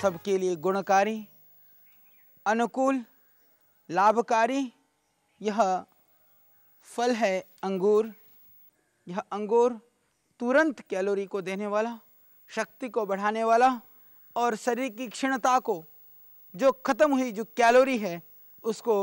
सबके लिए गुणकारी अनुकूल लाभकारी यह फल है अंगूर यह अंगूर तुरंत कैलोरी को देने वाला शक्ति को बढ़ाने वाला और शरीर की क्षीणता को जो खत्म हुई जो कैलोरी है उसको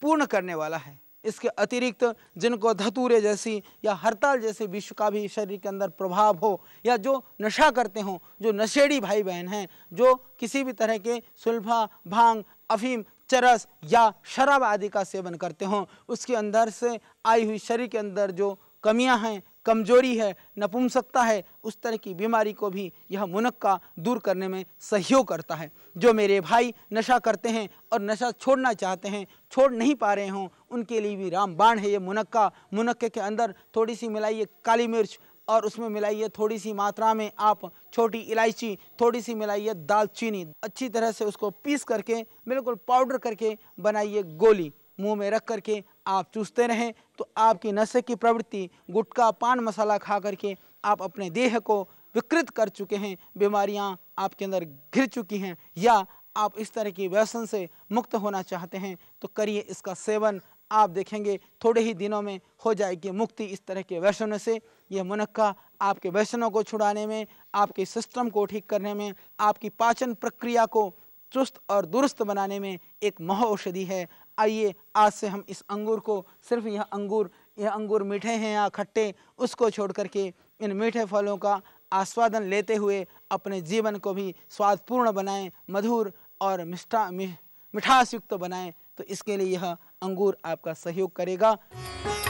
पूर्ण करने वाला है इसके अतिरिक्त जिनको धतूरे जैसी या हड़ताल जैसे विश्व का भी शरीर के अंदर प्रभाव हो या जो नशा करते हों जो नशेड़ी भाई बहन हैं जो किसी भी तरह के सुलभा भांग अफीम चरस या शराब आदि का सेवन करते हों उसके अंदर से आई हुई शरीर के अंदर जो कमियां हैं कमजोरी है नपुंसकता है उस तरह की बीमारी को भी यह मुनक्का दूर करने में सहयोग करता है जो मेरे भाई नशा करते हैं और नशा छोड़ना चाहते हैं छोड़ नहीं पा रहे हों उनके लिए भी रामबाण है ये मुनक्का मुनक्के के अंदर थोड़ी सी मिलाइए काली मिर्च और उसमें मिलाइए थोड़ी सी मात्रा में आप छोटी इलायची थोड़ी सी मिलाइए दालचीनी अच्छी तरह से उसको पीस करके बिल्कुल पाउडर करके बनाइए गोली मुंह में रख करके आप चूसते रहें तो आपकी नशे की प्रवृत्ति गुटखा पान मसाला खा करके आप अपने देह को विकृत कर चुके हैं बीमारियां आपके अंदर घिर चुकी हैं या आप इस तरह की व्यसन से मुक्त होना चाहते हैं तो करिए इसका सेवन आप देखेंगे थोड़े ही दिनों में हो जाएगी मुक्ति इस तरह के व्यसनों से यह मुनक्का आपके व्यसनों को छुड़ाने में आपके सिस्टम को ठीक करने में आपकी पाचन प्रक्रिया को चुस्त और दुरुस्त बनाने में एक मह औषधि है आइए आज से हम इस अंगूर को सिर्फ यह अंगूर यह अंगूर मीठे हैं या खट्टे उसको छोड़ करके इन मीठे फलों का आस्वादन लेते हुए अपने जीवन को भी स्वादपूर्ण बनाएं मधुर और मिष्ठा मिठास युक्त तो बनाएं तो इसके लिए यह अंगूर आपका सहयोग करेगा